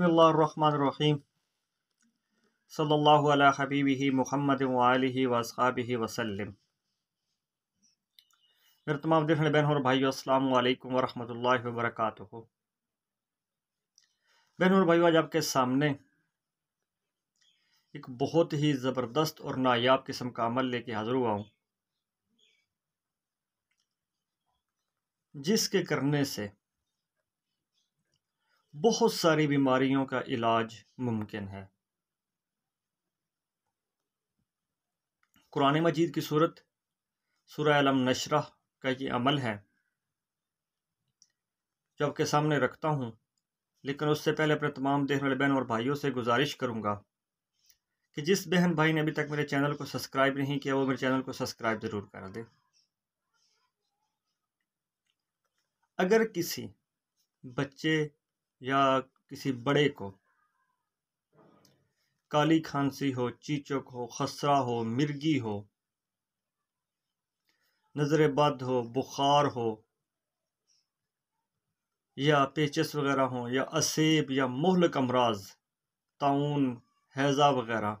बसमीम सल्लल्लाहु अला हबीबी मुहम्मद वसाबी वसलम मेरे तमाम दिखने बहन और भाई अस्सलाम वालेकुम वरक बहन और भाई आज आपके सामने एक बहुत ही ज़बरदस्त और नायाब किस्म का अमल लेके हाज़िर हुआ हूँ जिसके करने से बहुत सारी बीमारियों का इलाज मुमकिन है कुरान मजीद की सूरत सुरम नशरा का ये अमल है जो आपके सामने रखता हूँ लेकिन उससे पहले अपने तमाम देखने वाले बहन और भाइयों से गुजारिश करूँगा कि जिस बहन भाई ने अभी तक मेरे चैनल को सब्सक्राइब नहीं किया वो मेरे चैनल को सब्सक्राइब ज़रूर करा दे अगर किसी बच्चे या किसी बड़े को काली खांसी हो चीचक हो खसरा हो मिर्गी हो नज़र बद हो बुखार हो या पेचस वगैरह हों या असेब या मोहल कमराज ताउन हैज़ा वगैरह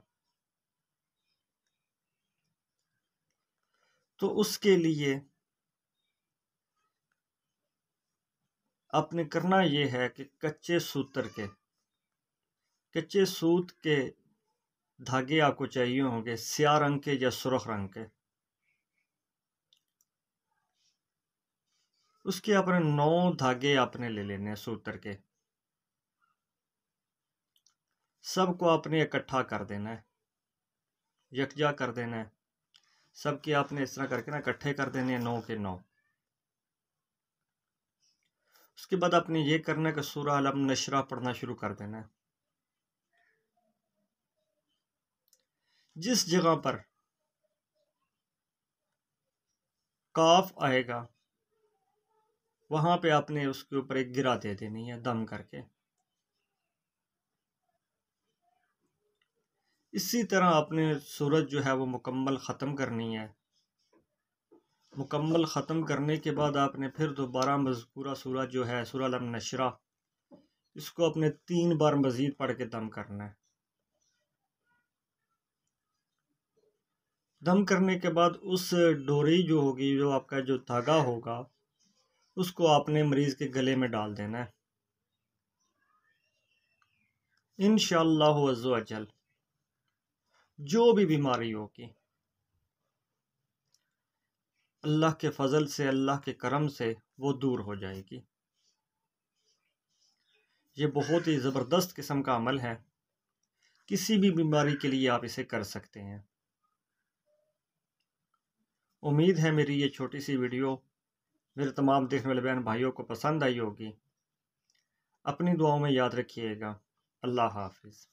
तो उसके लिए आपने करना ये है कि कच्चे सूत्र के कच्चे सूत के धागे आपको चाहिए होंगे स्या रंग के या सुरख रंग के उसके आपने नौ धागे आपने ले लेने हैं सूत्र के सबको आपने इकट्ठा कर देना है यकजा कर देना है सबके आपने इस तरह करके ना इकट्ठे कर देने हैं नौ के नौ उसके बाद आपने ये करना है कि सूर्य आलम नशरा पढ़ना शुरू कर देना है जिस जगह पर काफ आएगा वहां पे आपने उसके ऊपर एक गिरा दे देनी है दम करके इसी तरह आपने सूरज जो है वो मुकम्मल ख़त्म करनी है मुकम्मल ख़त्म करने के बाद आपने फिर दोबारा तो मजकूरा सूरज जो है सूरा नशरा इसको अपने तीन बार मज़ीद पढ़ के दम करना है दम करने के बाद उस डोरी जो होगी जो आपका जो धागा होगा उसको आपने मरीज़ के गले में डाल देना है इन अजल जो भी बीमारी होगी अल्लाह के फजल से अल्लाह के करम से वो दूर हो जाएगी ये बहुत ही ज़बरदस्त किस्म का अमल है किसी भी बीमारी के लिए आप इसे कर सकते हैं उम्मीद है मेरी ये छोटी सी वीडियो मेरे तमाम देखने वाले बहन भाइयों को पसंद आई होगी अपनी दुआओं में याद रखिएगा अल्लाह हाफिज़